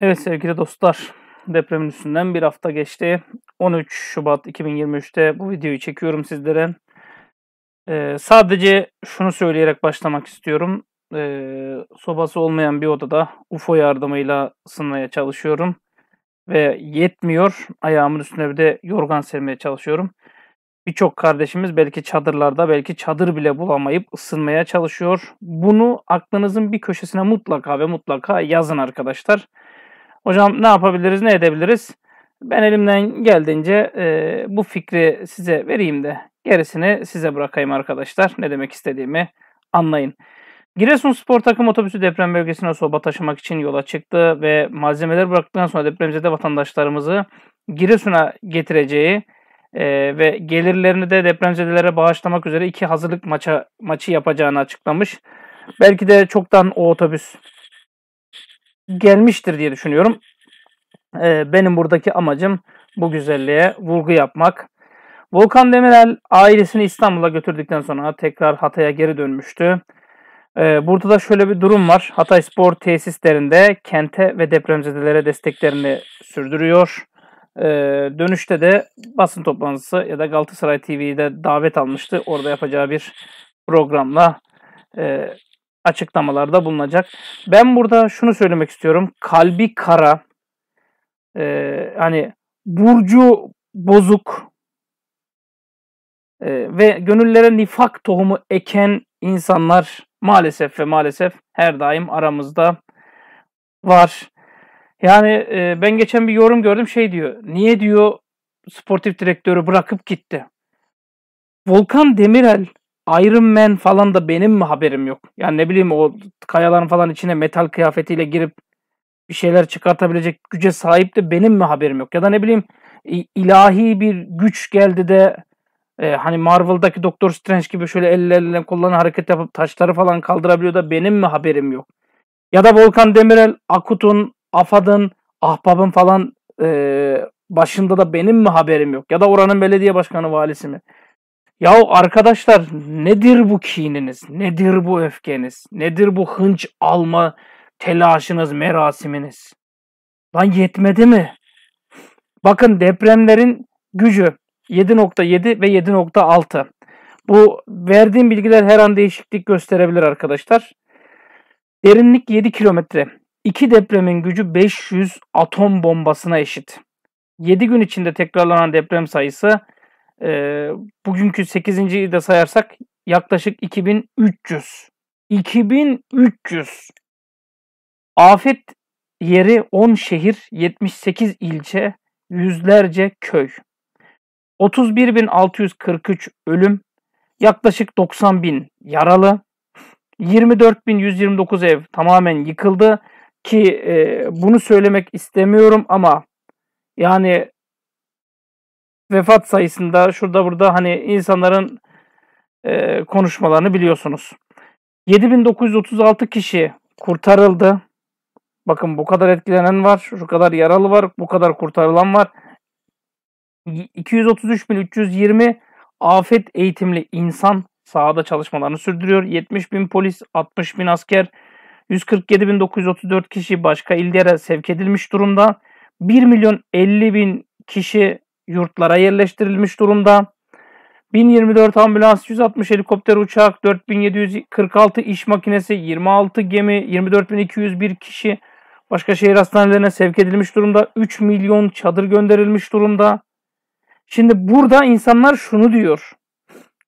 Evet sevgili dostlar, depremin üstünden bir hafta geçti. 13 Şubat 2023'te bu videoyu çekiyorum sizlere. Ee, sadece şunu söyleyerek başlamak istiyorum. Ee, sobası olmayan bir odada UFO yardımıyla ısınmaya çalışıyorum. Ve yetmiyor. Ayağımın üstüne bir de yorgan sermeye çalışıyorum. Birçok kardeşimiz belki çadırlarda, belki çadır bile bulamayıp ısınmaya çalışıyor. Bunu aklınızın bir köşesine mutlaka ve mutlaka yazın arkadaşlar. Hocam ne yapabiliriz, ne edebiliriz? Ben elimden geldiğince e, bu fikri size vereyim de gerisini size bırakayım arkadaşlar. Ne demek istediğimi anlayın. Giresun Spor takım otobüsü deprem bölgesine soba taşımak için yola çıktı ve malzemeler bıraktıktan sonra depremzede vatandaşlarımızı Giresun'a getireceği e, ve gelirlerini de depremzedelere bağışlamak üzere iki hazırlık maça maçı yapacağını açıklamış. Belki de çoktan o otobüs gelmiştir diye düşünüyorum. E, benim buradaki amacım bu güzelliğe vurgu yapmak. Volkan Demirel ailesini İstanbul'a götürdükten sonra tekrar Hatay'a geri dönmüştü. Ee, burada da şöyle bir durum var. Hatay Spor tesislerinde kente ve depremzedelere desteklerini sürdürüyor. Ee, dönüşte de basın toplantısı ya da Galatasaray TV'de davet almıştı. Orada yapacağı bir programla e, açıklamalarda bulunacak. Ben burada şunu söylemek istiyorum. Kalbi kara, e, hani burcu bozuk e, ve gönüllere nifak tohumu eken insanlar maalesef ve maalesef her daim aramızda var. Yani e, ben geçen bir yorum gördüm şey diyor. Niye diyor sportif direktörü bırakıp gitti? Volkan Demirel Iron Man falan da benim mi haberim yok? Yani ne bileyim o kayaların falan içine metal kıyafetiyle girip bir şeyler çıkartabilecek güce sahip de benim mi haberim yok? Ya da ne bileyim ilahi bir güç geldi de e, hani Marvel'daki Doctor Strange gibi şöyle ellerle kollarını hareket yapıp taşları falan kaldırabiliyor da benim mi haberim yok? Ya da Volkan Demirel, Akut'un, Afad'ın, Ahbab'ın falan e, başında da benim mi haberim yok? Ya da oranın belediye başkanı valisi mi? Yahu arkadaşlar nedir bu kininiz? Nedir bu öfkeniz? Nedir bu hınç alma telaşınız, merasiminiz? Lan yetmedi mi? Bakın depremlerin gücü 7.7 ve 7.6. Bu verdiğim bilgiler her an değişiklik gösterebilir arkadaşlar. Derinlik 7 kilometre. İki depremin gücü 500 atom bombasına eşit. 7 gün içinde tekrarlanan deprem sayısı e, bugünkü 8.yi de sayarsak yaklaşık 2300. 2300. Afet yeri 10 şehir, 78 ilçe, yüzlerce köy. 31.643 ölüm, yaklaşık 90.000 yaralı. 24.129 ev tamamen yıkıldı ki e, bunu söylemek istemiyorum ama yani vefat sayısında şurada burada hani insanların e, konuşmalarını biliyorsunuz. 7936 kişi kurtarıldı. Bakın bu kadar etkilenen var, şu kadar yaralı var, bu kadar kurtarılan var. 233.320 afet eğitimli insan sahada çalışmalarını sürdürüyor. 70.000 polis, 60.000 asker, 147.934 kişi başka illere sevk edilmiş durumda. 1 milyon 50 bin kişi yurtlara yerleştirilmiş durumda. 1024 ambulans, 160 helikopter uçak, 4746 iş makinesi, 26 gemi, 24201 kişi başka şehir hastanelerine sevk edilmiş durumda. 3 milyon çadır gönderilmiş durumda. Şimdi burada insanlar şunu diyor.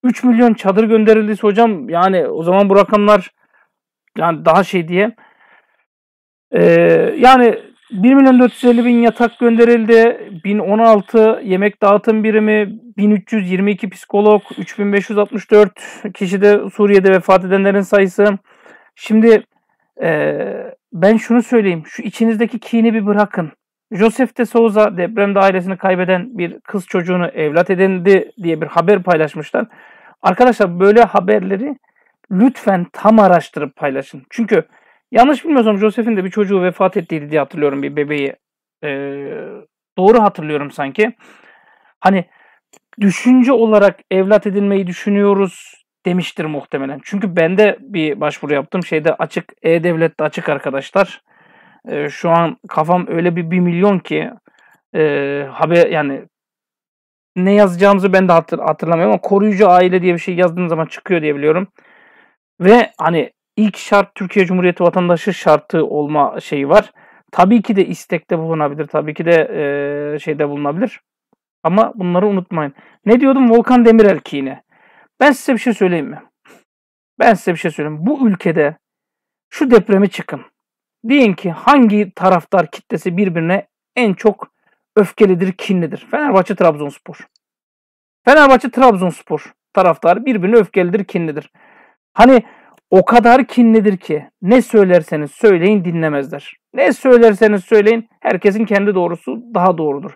3 milyon çadır gönderildiyse hocam yani o zaman bu rakamlar yani daha şey diye. Ee, yani 1 milyon 450 bin yatak gönderildi. 1016 yemek dağıtım birimi, 1322 psikolog, 3564 kişi de Suriye'de vefat edenlerin sayısı. Şimdi e, ben şunu söyleyeyim. Şu içinizdeki kini bir bırakın. Joseph de Souza depremde ailesini kaybeden bir kız çocuğunu evlat edindi diye bir haber paylaşmışlar. Arkadaşlar böyle haberleri lütfen tam araştırıp paylaşın. Çünkü Yanlış bilmiyorsam Joseph'in de bir çocuğu vefat ettiydi diye hatırlıyorum bir bebeği. Ee, doğru hatırlıyorum sanki. Hani düşünce olarak evlat edinmeyi düşünüyoruz demiştir muhtemelen. Çünkü ben de bir başvuru yaptım. Şeyde açık E-Devlet'te açık arkadaşlar. Ee, şu an kafam öyle bir bir milyon ki e, haber yani ne yazacağımızı ben de hatır, hatırlamıyorum ama koruyucu aile diye bir şey yazdığın zaman çıkıyor diye biliyorum. Ve hani ilk şart Türkiye Cumhuriyeti vatandaşı şartı olma şeyi var. Tabii ki de istekte bulunabilir. Tabii ki de e, şeyde bulunabilir. Ama bunları unutmayın. Ne diyordum Volkan Demirel ki yine. Ben size bir şey söyleyeyim mi? Ben size bir şey söyleyeyim. Bu ülkede şu depremi çıkın. Deyin ki hangi taraftar kitlesi birbirine en çok öfkelidir, kinlidir? Fenerbahçe Trabzonspor. Fenerbahçe Trabzonspor taraftarı birbirine öfkelidir, kinlidir. Hani o kadar kinlidir ki ne söylerseniz söyleyin dinlemezler. Ne söylerseniz söyleyin herkesin kendi doğrusu daha doğrudur.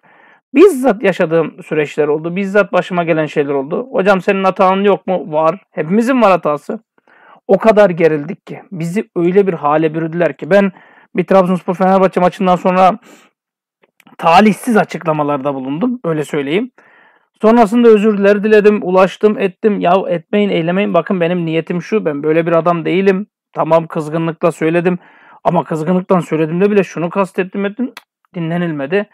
Bizzat yaşadığım süreçler oldu. Bizzat başıma gelen şeyler oldu. Hocam senin hatan yok mu? Var. Hepimizin var hatası. O kadar gerildik ki. Bizi öyle bir hale bürüdüler ki. Ben bir Trabzonspor Fenerbahçe maçından sonra talihsiz açıklamalarda bulundum. Öyle söyleyeyim. Sonrasında özür diledim, ulaştım, ettim. Ya etmeyin, eylemeyin. Bakın benim niyetim şu. Ben böyle bir adam değilim. Tamam kızgınlıkla söyledim. Ama kızgınlıktan söyledim de bile şunu kastettim ettim. dinlenilmedi.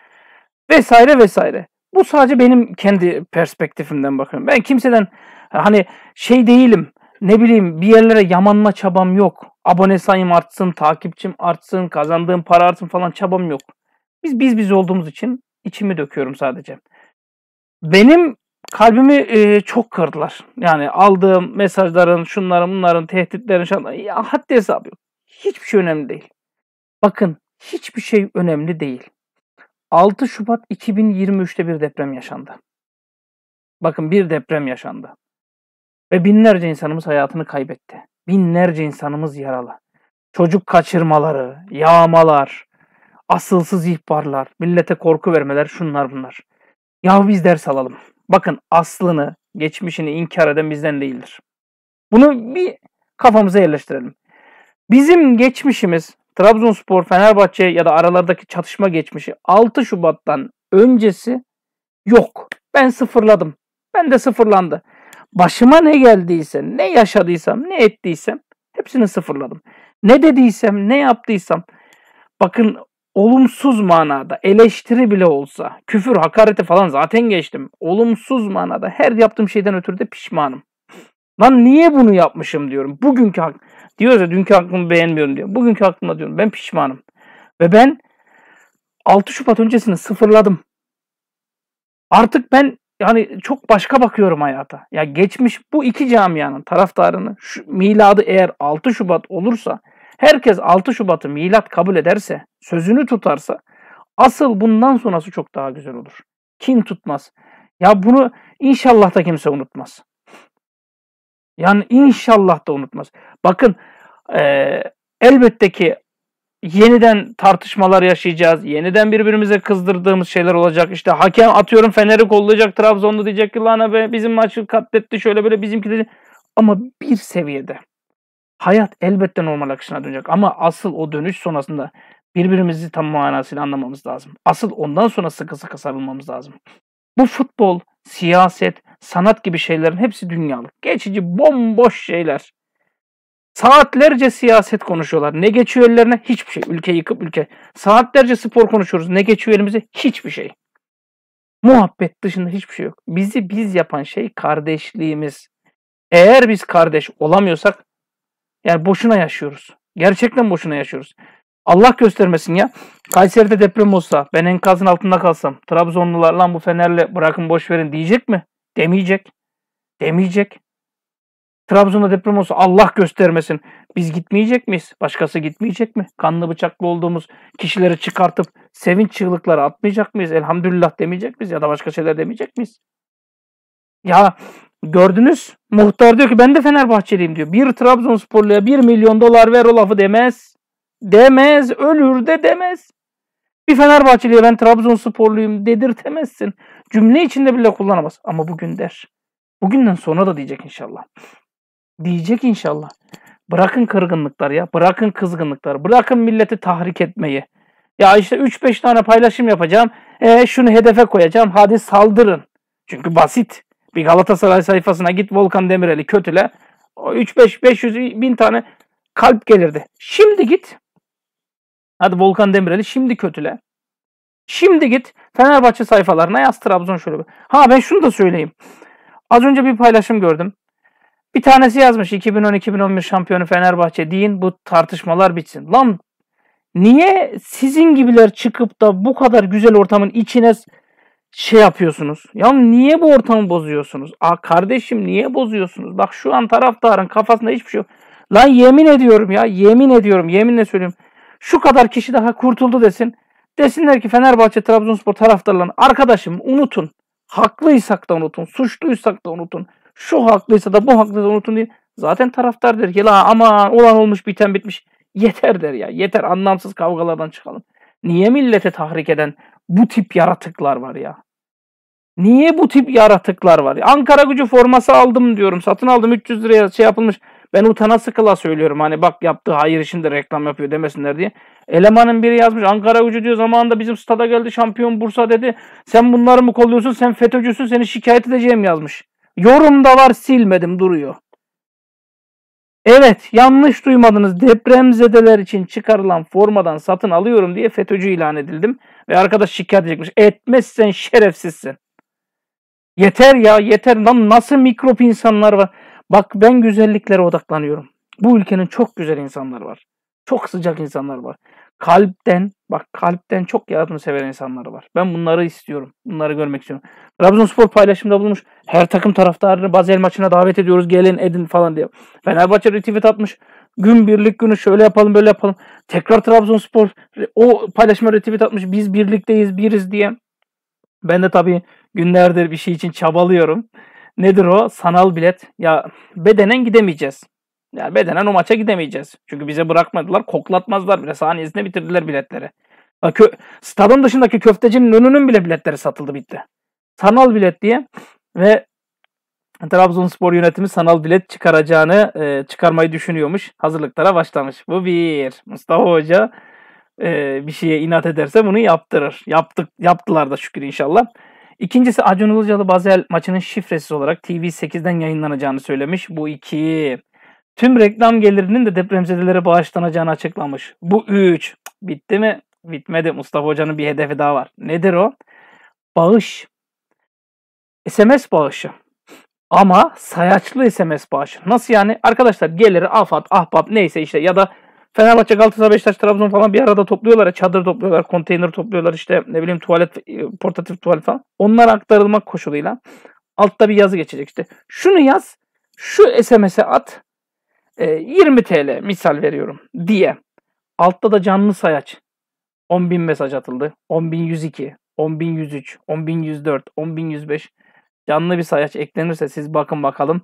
Vesaire vesaire. Bu sadece benim kendi perspektifimden bakıyorum. Ben kimseden hani şey değilim. Ne bileyim bir yerlere yamanma çabam yok. Abone sayım artsın, takipçim artsın, kazandığım para artsın falan çabam yok. Biz biz biz olduğumuz için içimi döküyorum sadece benim kalbimi e, çok kırdılar. Yani aldığım mesajların, şunların, bunların, tehditlerin, şunların, ya haddi hesabı yok. Hiçbir şey önemli değil. Bakın hiçbir şey önemli değil. 6 Şubat 2023'te bir deprem yaşandı. Bakın bir deprem yaşandı. Ve binlerce insanımız hayatını kaybetti. Binlerce insanımız yaralı. Çocuk kaçırmaları, yağmalar, asılsız ihbarlar, millete korku vermeler şunlar bunlar. Yahu biz ders alalım. Bakın aslını, geçmişini inkar eden bizden değildir. Bunu bir kafamıza yerleştirelim. Bizim geçmişimiz Trabzonspor, Fenerbahçe ya da aralardaki çatışma geçmişi 6 Şubat'tan öncesi yok. Ben sıfırladım. Ben de sıfırlandı. Başıma ne geldiyse, ne yaşadıysam, ne ettiysem hepsini sıfırladım. Ne dediysem, ne yaptıysam. Bakın olumsuz manada eleştiri bile olsa, küfür, hakareti falan zaten geçtim. Olumsuz manada her yaptığım şeyden ötürü de pişmanım. Lan niye bunu yapmışım diyorum. Bugünkü hak diyoruz ya dünkü aklımı beğenmiyorum diyor. Bugünkü aklıma diyorum ben pişmanım. Ve ben 6 Şubat öncesini sıfırladım. Artık ben yani çok başka bakıyorum hayata. Ya geçmiş bu iki camianın taraftarını şu miladı eğer 6 Şubat olursa Herkes 6 Şubat'ı milat kabul ederse, sözünü tutarsa asıl bundan sonrası çok daha güzel olur. Kim tutmaz? Ya bunu inşallah da kimse unutmaz. Yani inşallah da unutmaz. Bakın e, elbette ki yeniden tartışmalar yaşayacağız. Yeniden birbirimize kızdırdığımız şeyler olacak. İşte hakem atıyorum Fener'i kollayacak Trabzon'da diyecek ki lan be bizim maçı katletti şöyle böyle bizimki dedi. Ama bir seviyede hayat elbette normal akışına dönecek ama asıl o dönüş sonrasında birbirimizi tam manasıyla anlamamız lazım. Asıl ondan sonra sıkı sıkı sarılmamız lazım. Bu futbol, siyaset, sanat gibi şeylerin hepsi dünyalık. Geçici bomboş şeyler. Saatlerce siyaset konuşuyorlar. Ne geçiyor ellerine? Hiçbir şey. Ülke yıkıp ülke. Saatlerce spor konuşuyoruz. Ne geçiyor elimize? Hiçbir şey. Muhabbet dışında hiçbir şey yok. Bizi biz yapan şey kardeşliğimiz. Eğer biz kardeş olamıyorsak yani boşuna yaşıyoruz. Gerçekten boşuna yaşıyoruz. Allah göstermesin ya. Kayseri'de deprem olsa, ben enkazın altında kalsam, Trabzonlular lan bu Fener'le bırakın boş verin diyecek mi? Demeyecek. Demeyecek. Trabzon'da deprem olsa Allah göstermesin. Biz gitmeyecek miyiz? Başkası gitmeyecek mi? Kanlı bıçaklı olduğumuz kişileri çıkartıp sevinç çığlıkları atmayacak mıyız? Elhamdülillah demeyecek miyiz? Ya da başka şeyler demeyecek miyiz? Ya Gördünüz. Muhtar diyor ki ben de Fenerbahçeliyim diyor. Bir Trabzonsporluya bir milyon dolar ver o lafı demez. Demez. Ölür de demez. Bir Fenerbahçeliye ben Trabzonsporluyum dedirtemezsin. Cümle içinde bile kullanamaz. Ama bugün der. Bugünden sonra da diyecek inşallah. Diyecek inşallah. Bırakın kırgınlıklar ya. Bırakın kızgınlıklar. Bırakın milleti tahrik etmeyi. Ya işte 3-5 tane paylaşım yapacağım. E, şunu hedefe koyacağım. Hadi saldırın. Çünkü basit. Bir Galatasaray sayfasına git Volkan Demirel'i kötüle. 3-5-500 bin tane kalp gelirdi. Şimdi git. Hadi Volkan Demirel'i şimdi kötüle. Şimdi git Fenerbahçe sayfalarına yaz Trabzon şöyle. Ha ben şunu da söyleyeyim. Az önce bir paylaşım gördüm. Bir tanesi yazmış 2010-2011 şampiyonu Fenerbahçe deyin bu tartışmalar bitsin. Lan niye sizin gibiler çıkıp da bu kadar güzel ortamın içine şey yapıyorsunuz. Ya niye bu ortamı bozuyorsunuz? Aa kardeşim niye bozuyorsunuz? Bak şu an taraftarın kafasında hiçbir şey yok. Lan yemin ediyorum ya yemin ediyorum yeminle söylüyorum. Şu kadar kişi daha kurtuldu desin. Desinler ki Fenerbahçe Trabzonspor taraftarlarını arkadaşım unutun. Haklıysak da unutun. Suçluysak da unutun. Şu haklıysa da bu haklıysa da unutun diye. Zaten taraftar der ki la aman olan olmuş biten bitmiş. Yeter der ya. Yeter anlamsız kavgalardan çıkalım. Niye millete tahrik eden bu tip yaratıklar var ya. Niye bu tip yaratıklar var? Ankara gücü forması aldım diyorum. Satın aldım 300 liraya şey yapılmış. Ben utana sıkıla söylüyorum. Hani bak yaptığı hayır şimdi reklam yapıyor demesinler diye. Elemanın biri yazmış. Ankara gücü diyor zamanında bizim stada geldi şampiyon Bursa dedi. Sen bunları mı kolluyorsun? Sen FETÖ'cüsün. Seni şikayet edeceğim yazmış. Yorumda var silmedim duruyor. Evet yanlış duymadınız. Depremzedeler için çıkarılan formadan satın alıyorum diye FETÖ'cü ilan edildim. Ve arkadaş şikayet edecekmiş. Etmezsen şerefsizsin. Yeter ya yeter lan nasıl mikrop insanlar var. Bak ben güzelliklere odaklanıyorum. Bu ülkenin çok güzel insanlar var. Çok sıcak insanlar var. Kalpten bak kalpten çok yardımsever insanlar var. Ben bunları istiyorum. Bunları görmek istiyorum. Trabzonspor paylaşımda bulmuş. Her takım taraftarını Bazel maçına davet ediyoruz. Gelin edin falan diye. Fenerbahçe retweet atmış gün birlik günü şöyle yapalım böyle yapalım. Tekrar Trabzonspor o paylaşma retweet atmış biz birlikteyiz biriz diye. Ben de tabii günlerdir bir şey için çabalıyorum. Nedir o? Sanal bilet. Ya bedenen gidemeyeceğiz. Ya bedenen o maça gidemeyeceğiz. Çünkü bize bırakmadılar. Koklatmazlar bile. Saniyesinde bitirdiler biletleri. Kö stadın dışındaki köftecinin önünün bile biletleri satıldı bitti. Sanal bilet diye. Ve Trabzonspor yönetimi sanal bilet çıkaracağını e, çıkarmayı düşünüyormuş. Hazırlıklara başlamış. Bu bir. Mustafa Hoca e, bir şeye inat ederse bunu yaptırır. Yaptık, yaptılar da şükür inşallah. İkincisi Acun Ilıcalı Bazel maçının şifresiz olarak TV8'den yayınlanacağını söylemiş. Bu iki. Tüm reklam gelirinin de depremzedelere bağışlanacağını açıklamış. Bu üç. Bitti mi? Bitmedi. Mustafa Hoca'nın bir hedefi daha var. Nedir o? Bağış. SMS bağışı. Ama sayaçlı SMS bağışı. Nasıl yani? Arkadaşlar geliri afat ahbap neyse işte ya da Fenerbahçe, Galatasaray, Beşiktaş, Trabzon falan bir arada topluyorlar ya. Çadır topluyorlar, konteyner topluyorlar işte ne bileyim tuvalet, e, portatif tuvalet falan. Onlar aktarılmak koşuluyla altta bir yazı geçecek işte. Şunu yaz, şu SMS'e at, 20 e, TL misal veriyorum diye. Altta da canlı sayaç. 10.000 mesaj atıldı. 10.102, 10.103, 10.104, 10.105 canlı bir sayaç eklenirse siz bakın bakalım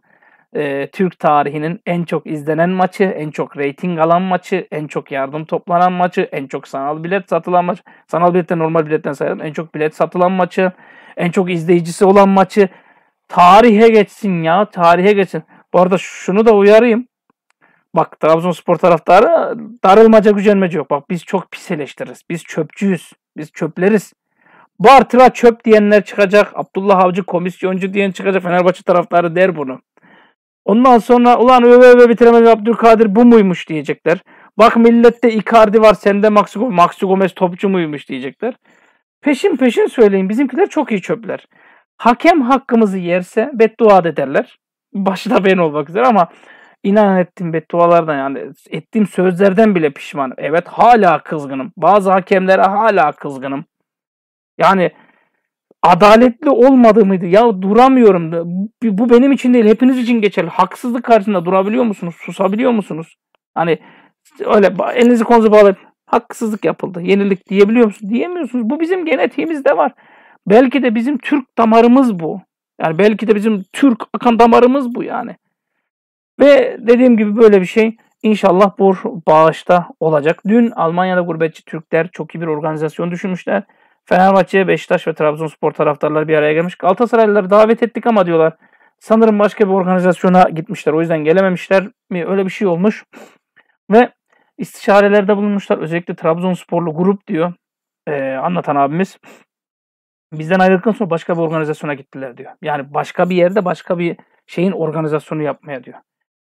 e, Türk tarihinin en çok izlenen maçı, en çok reyting alan maçı, en çok yardım toplanan maçı, en çok sanal bilet satılan maçı, sanal biletten normal biletten sayalım, en çok bilet satılan maçı, en çok izleyicisi olan maçı tarihe geçsin ya, tarihe geçsin. Bu arada şunu da uyarayım. Bak Trabzonspor taraftarı darılmaca gücenmece yok. Bak biz çok pis eleştiririz. Biz çöpçüyüz. Biz çöpleriz. Bu artıra çöp diyenler çıkacak. Abdullah Avcı komisyoncu diyen çıkacak. Fenerbahçe taraftarı der bunu. Ondan sonra ulan öve öve bitiremedi Abdülkadir bu muymuş diyecekler. Bak millette Icardi var sende Maxi, Maxi Gomez topçu muymuş diyecekler. Peşin peşin söyleyin bizimkiler çok iyi çöpler. Hakem hakkımızı yerse beddua ederler. Başta ben olmak üzere ama inan ettiğim beddualardan yani ettiğim sözlerden bile pişmanım. Evet hala kızgınım. Bazı hakemlere hala kızgınım. Yani adaletli olmadı mıydı? Ya duramıyorum. Bu benim için değil, hepiniz için geçerli. Haksızlık karşısında durabiliyor musunuz? Susabiliyor musunuz? Hani öyle elinizi kolunuzu bağlayıp haksızlık yapıldı. Yenilik diyebiliyor musunuz? Diyemiyorsunuz. Bu bizim genetiğimizde var. Belki de bizim Türk damarımız bu. Yani belki de bizim Türk akan damarımız bu yani. Ve dediğim gibi böyle bir şey inşallah bu bağışta olacak. Dün Almanya'da gurbetçi Türkler çok iyi bir organizasyon düşünmüşler. Fenerbahçe, Beşiktaş ve Trabzonspor taraftarları bir araya gelmiş. Galatasaraylıları davet ettik ama diyorlar. Sanırım başka bir organizasyona gitmişler. O yüzden gelememişler mi? Öyle bir şey olmuş. Ve istişarelerde bulunmuşlar. Özellikle Trabzonsporlu grup diyor. Ee, anlatan abimiz. Bizden ayrıldıktan sonra başka bir organizasyona gittiler diyor. Yani başka bir yerde başka bir şeyin organizasyonu yapmaya diyor.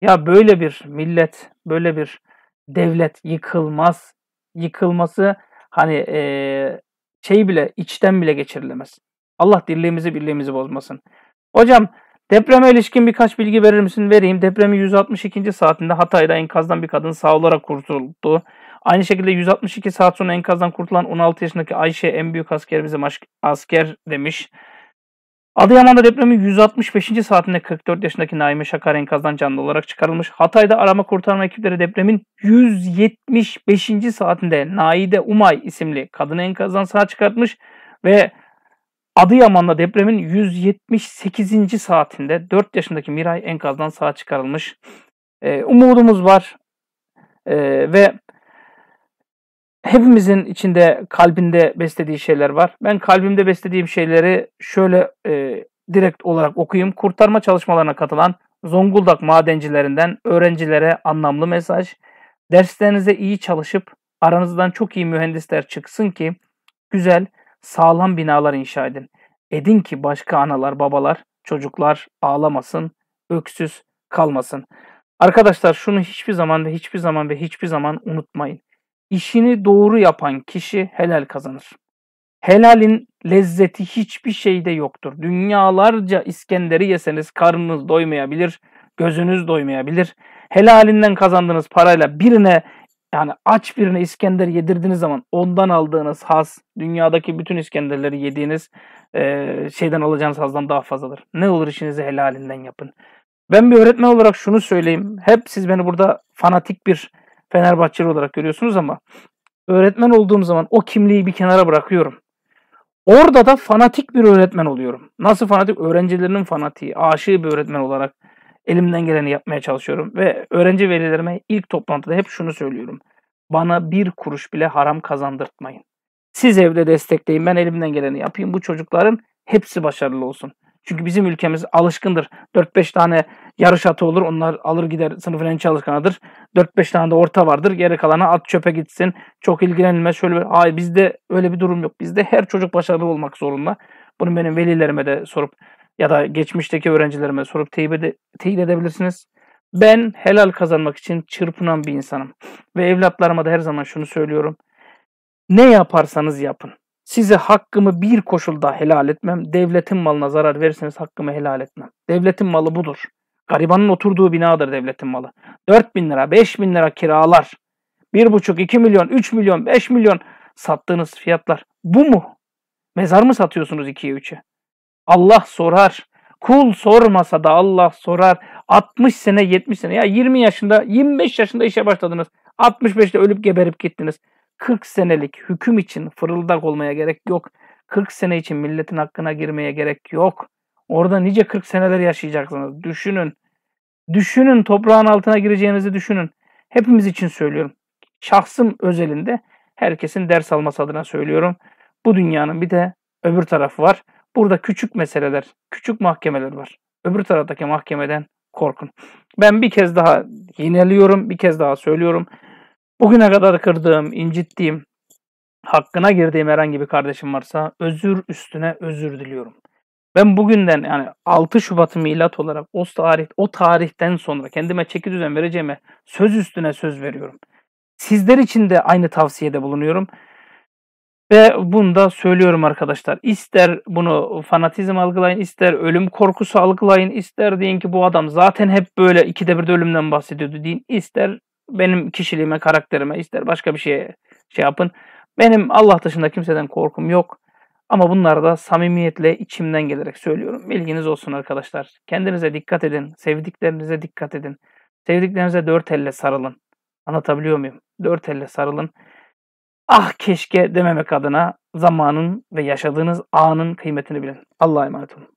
Ya böyle bir millet, böyle bir devlet yıkılmaz. Yıkılması hani e, şey bile içten bile geçirilemez. Allah dirliğimizi birliğimizi bozmasın. Hocam depreme ilişkin birkaç bilgi verir misin? Vereyim. Depremi 162. saatinde Hatay'da enkazdan bir kadın sağ olarak kurtuldu. Aynı şekilde 162 saat sonra enkazdan kurtulan 16 yaşındaki Ayşe en büyük asker askerimize asker demiş. Adıyaman'da depremin 165. saatinde 44 yaşındaki Naime Şakar enkazdan canlı olarak çıkarılmış. Hatay'da arama kurtarma ekipleri depremin 175. saatinde Naide Umay isimli kadını enkazdan sağ çıkartmış ve Adıyaman'da depremin 178. saatinde 4 yaşındaki Miray enkazdan sağ çıkarılmış. Ee, umudumuz var ee, ve hepimizin içinde kalbinde beslediği şeyler var. Ben kalbimde beslediğim şeyleri şöyle e, direkt olarak okuyayım. Kurtarma çalışmalarına katılan Zonguldak madencilerinden öğrencilere anlamlı mesaj. Derslerinize iyi çalışıp aranızdan çok iyi mühendisler çıksın ki güzel, sağlam binalar inşa edin. Edin ki başka analar, babalar, çocuklar ağlamasın, öksüz kalmasın. Arkadaşlar şunu hiçbir zaman ve hiçbir zaman ve hiçbir zaman unutmayın. İşini doğru yapan kişi helal kazanır. Helalin lezzeti hiçbir şeyde yoktur. Dünyalarca İskender'i yeseniz karnınız doymayabilir, gözünüz doymayabilir. Helalinden kazandığınız parayla birine yani aç birine İskender yedirdiğiniz zaman ondan aldığınız haz dünyadaki bütün İskenderleri yediğiniz e, şeyden alacağınız hazdan daha fazladır. Ne olur işinizi helalinden yapın. Ben bir öğretmen olarak şunu söyleyeyim. Hep siz beni burada fanatik bir Fenerbahçeli olarak görüyorsunuz ama öğretmen olduğum zaman o kimliği bir kenara bırakıyorum. Orada da fanatik bir öğretmen oluyorum. Nasıl fanatik? Öğrencilerinin fanatiği, aşığı bir öğretmen olarak elimden geleni yapmaya çalışıyorum. Ve öğrenci velilerime ilk toplantıda hep şunu söylüyorum. Bana bir kuruş bile haram kazandırtmayın. Siz evde destekleyin, ben elimden geleni yapayım. Bu çocukların hepsi başarılı olsun. Çünkü bizim ülkemiz alışkındır. 4-5 tane yarış atı olur. Onlar alır gider sınıfın en çalışkanıdır. 4-5 tane de orta vardır. Geri kalanı at çöpe gitsin. Çok ilgilenilmez. Şöyle bir, hayır bizde öyle bir durum yok. Bizde her çocuk başarılı olmak zorunda. Bunu benim velilerime de sorup ya da geçmişteki öğrencilerime sorup teyit, ede, teyit edebilirsiniz. Ben helal kazanmak için çırpınan bir insanım. Ve evlatlarıma da her zaman şunu söylüyorum. Ne yaparsanız yapın. Size hakkımı bir koşulda helal etmem. Devletin malına zarar verirseniz hakkımı helal etmem. Devletin malı budur. Garibanın oturduğu binadır devletin malı. 4 bin lira, 5 bin lira kiralar. 1,5, 2 milyon, 3 milyon, 5 milyon sattığınız fiyatlar. Bu mu? Mezar mı satıyorsunuz 2'ye 3'e? Allah sorar. Kul sormasa da Allah sorar. 60 sene 70 sene ya 20 yaşında 25 yaşında işe başladınız. 65'te ölüp geberip gittiniz. 40 senelik hüküm için fırıldak olmaya gerek yok. 40 sene için milletin hakkına girmeye gerek yok. Orada nice 40 seneler yaşayacaksınız. Düşünün. Düşünün toprağın altına gireceğinizi düşünün. Hepimiz için söylüyorum. Şahsım özelinde herkesin ders alması adına söylüyorum. Bu dünyanın bir de öbür tarafı var. Burada küçük meseleler, küçük mahkemeler var. Öbür taraftaki mahkemeden korkun. Ben bir kez daha yineliyorum, bir kez daha söylüyorum. Bugüne kadar kırdığım, incittiğim, hakkına girdiğim herhangi bir kardeşim varsa özür üstüne özür diliyorum. Ben bugünden yani 6 Şubat'ı milat olarak o tarih o tarihten sonra kendime çeki düzen vereceğime söz üstüne söz veriyorum. Sizler için de aynı tavsiyede bulunuyorum. Ve bunu da söylüyorum arkadaşlar. İster bunu fanatizm algılayın, ister ölüm korkusu algılayın, ister deyin ki bu adam zaten hep böyle ikide bir de ölümden bahsediyordu deyin, ister benim kişiliğime, karakterime, ister başka bir şeye şey yapın. Benim Allah dışında kimseden korkum yok. Ama bunları da samimiyetle içimden gelerek söylüyorum. Bilginiz olsun arkadaşlar. Kendinize dikkat edin. Sevdiklerinize dikkat edin. Sevdiklerinize dört elle sarılın. Anlatabiliyor muyum? Dört elle sarılın. Ah keşke dememek adına zamanın ve yaşadığınız anın kıymetini bilin. Allah'a emanet olun.